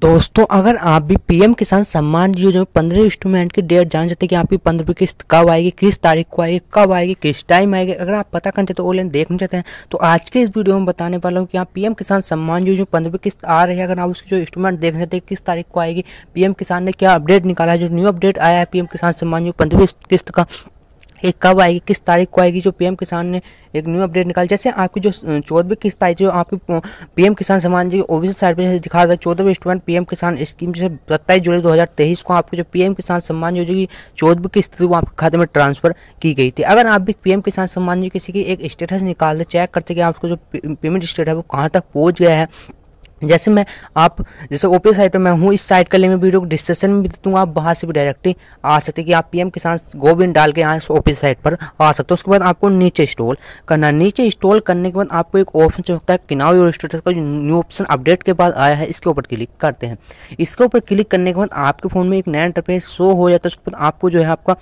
दोस्तों अगर आप भी पीएम किसान सम्मान योजना में पंद्रह इंस्टूमेंट की डेट जान चाहते हैं कि आपकी पंद्रह किस्त कब आएगी किस तारीख को आएगी कब आएगी किस टाइम आएगी अगर आप पता करना चाहते ऑनलाइन तो देखना चाहते हैं तो आज के इस वीडियो में बताने वाला हूँ कि आप पीएम किसान सम्मान योजना में पंद्रह किस्त आ रही है अगर आप उसकी जो इंस्टूमेंट देखना चाहते हैं किस तारीख को आएगी पीएम किसान ने क्या अपडेट निकाला है जो न्यू अपडेट आया है पीएम किसान सम्मान योजना पंद्रह किस्त का एक कब आएगी किस तारीख को आएगी जो पीएम किसान ने एक न्यू अपडेट निकाली जैसे आपकी जो चौदहवीं किस्त आई जो आपकी पीएम किसान सम्मान जी ओबीसी साइड पर दिखा है चौदहवीं स्टूडेंट पीएम किसान स्कीम जैसे सत्ताईस जुलाई 2023 को आपको जो पीएम किसान सम्मान योजना की चौदहवीं किस्त वो आपके खाते में ट्रांसफर की गई थी अगर आप भी पी किसान सम्मान जी किसी की एक स्टेटस निकालते चेक करते कि आपको जो पेमेंट स्टेट है वो कहाँ तक पहुँच गया है जैसे मैं आप जैसे ओपी साइट पर मैं हूँ इस साइट का लिंक मैं वीडियो को डिस्क्रिप्शन में भी दे दूँगा आप वहाँ से भी डायरेक्टली आ सकते कि आप पीएम किसान गोविंद डाल के यहाँ ओपी साइट पर आ सकते हो उसके बाद आपको नीचे इंस्टॉल करना नीचे इंस्टॉल करने के बाद आपको एक ऑप्शन चलता है किनाव योर स्टेटस का जो न्यू ऑप्शन अपडेट के बाद आया है इसके ऊपर क्लिक करते हैं इसके ऊपर क्लिक करने के बाद आपके फ़ोन में एक नया इंटरफेस शो हो जाता है उसके बाद आपको जो है आपका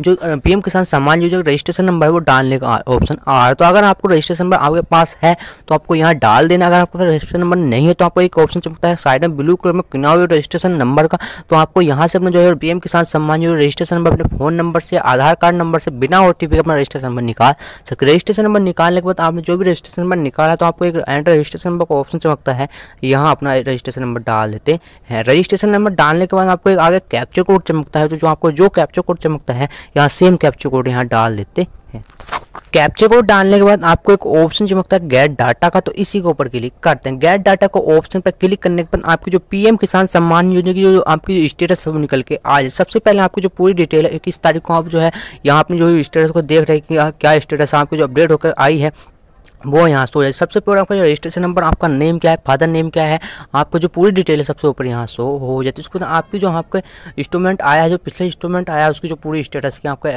जो PM Kisan Samman Yojana registration number है वो डालने का ऑप्शन आ रहा है तो अगर आपको रजिस्ट्रेशन नंबर आपके पास है तो आपको यहाँ डाल देना अगर आपके पास रजिस्ट्रेशन नंबर नहीं है तो आपको एक ऑप्शन चमकता है साइड में ब्लू कलर में हुआ रजिस्ट्रेशन नंबर का तो आपको यहाँ से अपना जो है PM Kisan Samman Yojana registration number अपने फोन नंबर से आधार कार्ड नंबर से बिना ओ का अपना रजिस्ट्रेशन नंबर निकाल सकते रजिस्ट्रेशन नंबर निकालने के बाद आपने जो भी रजिस्ट्रेशन नंबर निकाला तो आपको एक एंटर रजिस्ट्रेशन नंबर का ऑप्शन चमकता है यहाँ अपना रजिस्ट्रेशन नंबर डाल देते हैं रजिस्ट्रेशन नंबर डालने के बाद आपको एक आगे कैप्चर कोड चमकता है तो जो आपको जो कैप्चर कोड चमकता है यहाँ सेम कैप्चर कोड यहाँ डाल देते हैं कैप्चर कोड डालने के बाद आपको एक ऑप्शन चमकता है गेट डाटा का तो इसी के ऊपर क्लिक करते हैं गेट डाटा को ऑप्शन पर क्लिक करने के बाद आपकी जो पीएम किसान सम्मान योजना की जो आपकी जो स्टेटस वो निकल के आ जाए सबसे पहले आपकी जो पूरी डिटेल है इक्कीस तारीख को आप जो है यहाँ अपनी जो स्टेटस को देख रहे हैं कि क्या स्टेटस आपकी जो अपडेट होकर आई है वो यहाँ सो है सबसे पहले आपका रजिस्ट्रेशन नंबर आपका नेम क्या है फादर नेम क्या है आपको जो पूरी डिटेल है सबसे ऊपर यहाँ सो हो जाती है उसके बाद आपकी जो आपके इंस्टॉलमेंट आया है जो पिछले इंस्टॉलमेंट आया है उसकी जो पूरी स्टेटस की आपका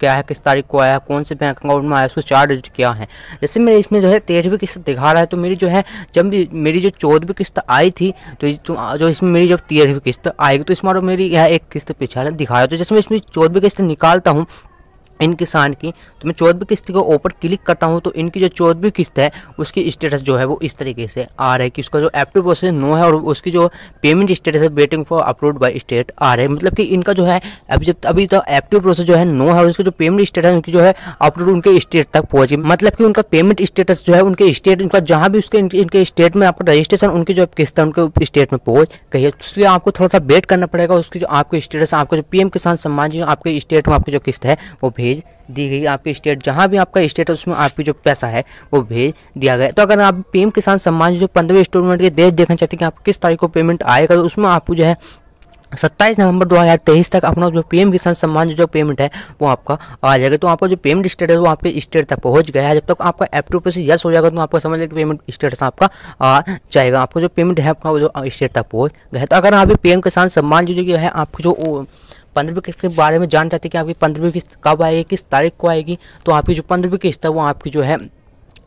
क्या है किस तारीख को आया कौन से बैंक अकाउंट में आया उसको चार डिजिट क्या है जैसे मेरे इसमें जो है तेरहवीं किस्त दिखा रहा है तो मेरी जो है जब भी मेरी जो चौदहवीं किस्त आई थी तो, तो जो इसमें मेरी जब तेरहवीं किस्त आएगी तो इसमें मेरी यह एक किस्त पिछड़ा दिखा रहा है तो जैसे मैं इसमें चौदहवीं किस्त निकालता हूँ इन किसान की तो मैं चौदहवीं किस्त के ऊपर क्लिक करता हूँ तो इनकी जो चौदहवीं किस्त है उसकी स्टेटस जो है वो इस तरीके से आ रहा है कि उसका जो एक्टिव प्रोसेस नो है और उसकी जो पेमेंट स्टेटस है waiting for upload by state आ रहा है मतलब कि इनका जो है अभी जब अभी तो एक्टिव प्रोसेस जो है नो है और उसका जो पेमेंट स्टेटस उनकी जो है अपलोड उनके स्टेट तक पहुंची मतलब कि उनका पेमेंट स्टेटस जो है उनके स्टेट उनका जहाँ भी उसके इनके स्टेट में आपका रजिस्ट्रेशन उनकी जो किस्त है उनके स्टेट में पहुँच गई है उसके आपको थोड़ा सा वेट करना पड़ेगा उसकी जो आपके स्टेटस आपका जो पी किसान सम्मान जी आपके स्टेट में आपकी जो किस्त है वो भेज भेज दी गई आपके स्टेट जहाँ भी आपका स्टेट है उसमें आपकी जो पैसा है वो भेज दिया गया तो अगर आप पीएम किसान सम्मान जो पंद्रह इंस्टॉलमेंट के देश देखना चाहते हैं कि आप किस तारीख को पेमेंट आएगा तो उसमें आपको जो है सत्ताईस नवंबर 2023 तक अपना जो पीएम किसान सम्मान जो पेमेंट है वो आपका आ जाएगा तो आपका जो पेमेंट स्टेटस है वो आपके स्टेट तक पहुंच गया है जब तक आपका एप टू प्रोसेस यस हो जाएगा तो आपको समझ लें कि पेमेंट स्टेटस आपका आ जाएगा आपको जो पेमेंट है आपका जो स्टेट तक पहुँच गया तो अगर आप पीएम किसान सम्मान जो है आपको जो पंद्रहवीं किस्त के बारे में जान चाहते हैं कि आपकी पंद्रहवीं किस्त कब आएगी किस तारीख को आएगी तो आपकी जो पंद्रहवीं किस्त है वो आपकी जो है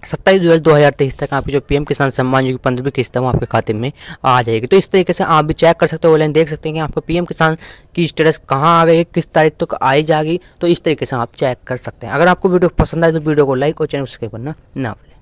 सत्ताईस जुलाई दो हज़ार तेईस तक आपकी जो पीएम किसान सम्मान जो पंद्रहवीं किस्त है वो आपके खाते में आ जाएगी तो इस तरीके से आप भी चेक कर सकते हो ऑनलाइन देख सकते हैं कि आपका पीएम किसान की स्टेटस कहाँ आ गई किस तारीख तक तो आई जाएगी तो इस तरीके से आप चेक कर सकते हैं अगर आपको वीडियो पसंद आए तो वीडियो को लाइक और चैनल सब्सक्राइब करना ना भूलें